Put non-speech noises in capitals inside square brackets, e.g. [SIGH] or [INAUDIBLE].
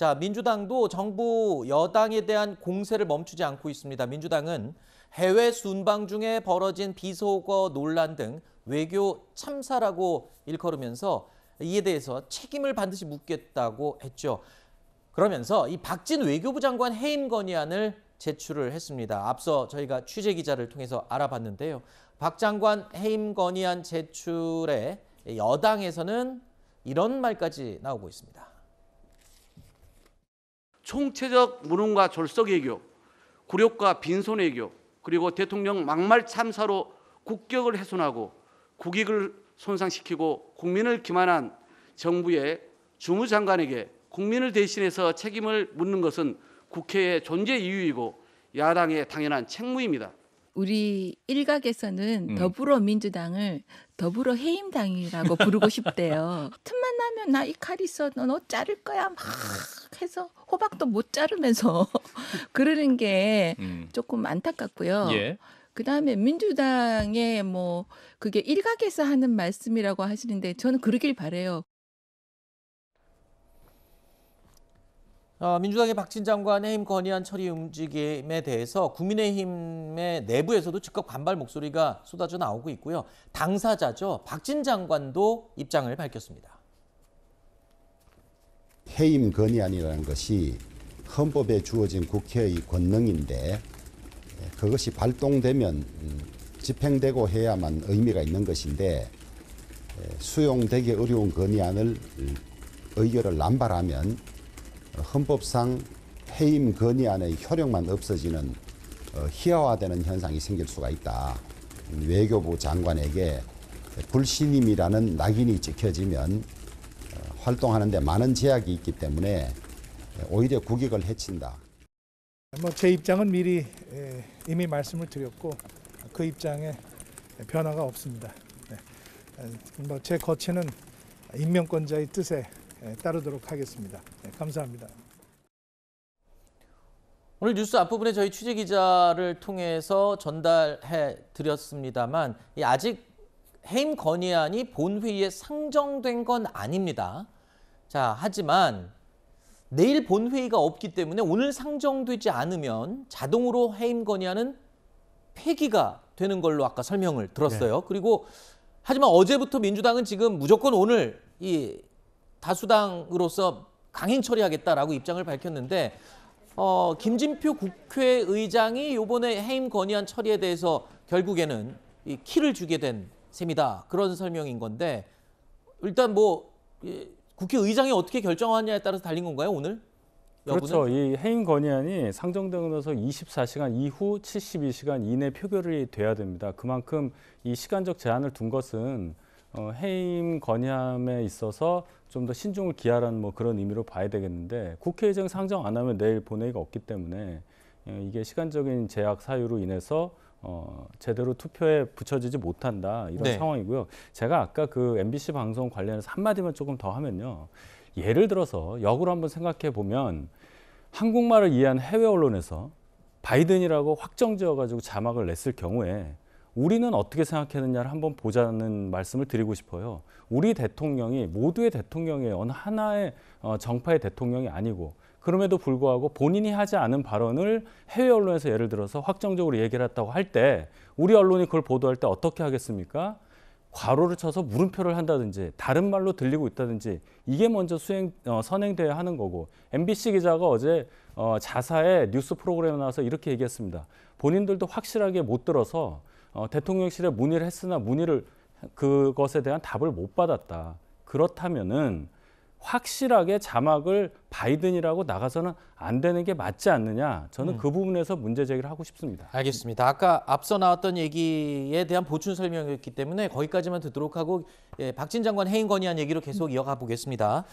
자, 민주당도 정부 여당에 대한 공세를 멈추지 않고 있습니다. 민주당은 해외 순방 중에 벌어진 비속어 논란 등 외교 참사라고 일컬으면서 이에 대해서 책임을 반드시 묻겠다고 했죠. 그러면서 이 박진 외교부 장관 해임 건의안을 제출을 했습니다. 앞서 저희가 취재 기자를 통해서 알아봤는데요. 박 장관 해임 건의안 제출에 여당에서는 이런 말까지 나오고 있습니다. 총체적 무능과 졸속외교, 굴욕과 빈손외교, 그리고 대통령 막말 참사로 국격을 훼손하고 국익을 손상시키고 국민을 기만한 정부의 주무장관에게 국민을 대신해서 책임을 묻는 것은 국회의 존재 이유이고 야당의 당연한 책무입니다. 우리 일각에서는 음. 더불어민주당을 더불어 해임당이라고 부르고 싶대요. [LAUGHS] 틈만 나면 나 이 칼 있어 너, 너 자를 거야 막 해서 호박도 못 자르면서 [LAUGHS] 그러는 게 음. 조금 안타깝고요. 예. 그다음에 민주당의 뭐 그게 일각에서 하는 말씀이라고 하시는데 저는 그러길 바래요. 아, 민주당의 박진 장관의 힘 건의안 처리 움직임에 대해서 국민의힘의 내부에서도 즉각 반발 목소리가 쏟아져 나오고 있고요. 당사자죠. 박진 장관도 입장을 밝혔습니다. 해임 건의안이라는 것이 헌법에 주어진 국회의 권능인데 그것이 발동되면 음, 집행되고 해야만 의미가 있는 것인데 수용되기 어려운 건의안을 음, 의결을 남발하면 헌법상 해임 건의안의 효력만 없어지는 어, 희화화되는 현상이 생길 수가 있다. 음, 외교부 장관에게 불신임이라는 낙인이 찍혀지면 활동하는데 많은 제약이 있기 때문에 오히려 국익을 해친다. 뭐제 입장은 미리 예, 이미 말씀을 드렸고 그 입장에 변화가 없습니다. 네. 어, 뭐제 거치는 임명권자의 뜻에 예, 따르도록 하겠습니다. 네, 감사합니다. 오늘 뉴스 앞부분에 저희 취재 기자를 통해서 전달해 드렸습니다만 아직 해임 건의안이 본회의에 상정된 건 아닙니다. 자, 하지만 내일 본회의가 없기 때문에 오늘 상정되지 않으면 자동으로 해임 건의안은 폐기가 되는 걸로 아까 설명을 들었어요. 네. 그리고 하지만 어제부터 민주당은 지금 무조건 오늘 이 다수당으로서 강행 처리하겠다라고 입장을 밝혔는데 어, 김진표 국회의장이 요번에 해임 건의안 처리에 대해서 결국에는 이 키를 주게 된 셈이다. 그런 설명인 건데 일단 뭐 예, 국회의장이 어떻게 결정하느냐에 따라서 달린 건가요 오늘? 여부는? 그렇죠. 이 해임 건의안이 상정되면서 24시간 이후 72시간 이내 표결이 돼야 됩니다. 그만큼 이 시간적 제한을 둔 것은 어, 해임 건의안에 있어서 좀 더 신중을 기하라는 뭐 그런 의미로 봐야 되겠는데 국회의장 상정 안 하면 내일 본회의가 없기 때문에 예, 이게 시간적인 제약 사유로 인해서 어, 제대로 투표에 붙여지지 못한다 이런 네. 상황이고요. 제가 아까 그 MBC 방송 관련해서 한마디만 조금 더 하면요. 예를 들어서 역으로 한번 생각해 보면 한국말을 이해한 해외 언론에서 바이든이라고 확정지어 가지고 자막을 냈을 경우에 우리는 어떻게 생각했느냐를 한번 보자는 말씀을 드리고 싶어요. 우리 대통령이 모두의 대통령이에요. 어느 하나의 어, 정파의 대통령이 아니고 그럼에도 불구하고 본인이 하지 않은 발언을 해외 언론에서 예를 들어서 확정적으로 얘기를 했다고 할 때 우리 언론이 그걸 보도할 때 어떻게 하겠습니까? 괄호를 쳐서 물음표를 한다든지 다른 말로 들리고 있다든지 이게 먼저 수행 어, 선행돼야 하는 거고 MBC 기자가 어제 어, 자사의 뉴스 프로그램에 나와서 이렇게 얘기했습니다. 본인들도 확실하게 못 들어서 어, 대통령실에 문의를 했으나 문의를 그것에 대한 답을 못 받았다. 그렇다면은 확실하게 자막을 바이든이라고 나가서는 안 되는 게 맞지 않느냐. 저는 음. 그 부분에서 문제 제기를 하고 싶습니다. 알겠습니다. 아까 앞서 나왔던 얘기에 대한 보충 설명이었기 때문에 거기까지만 듣도록 하고 예, 박진 장관 해임 건의안 얘기로 계속 이어가 보겠습니다.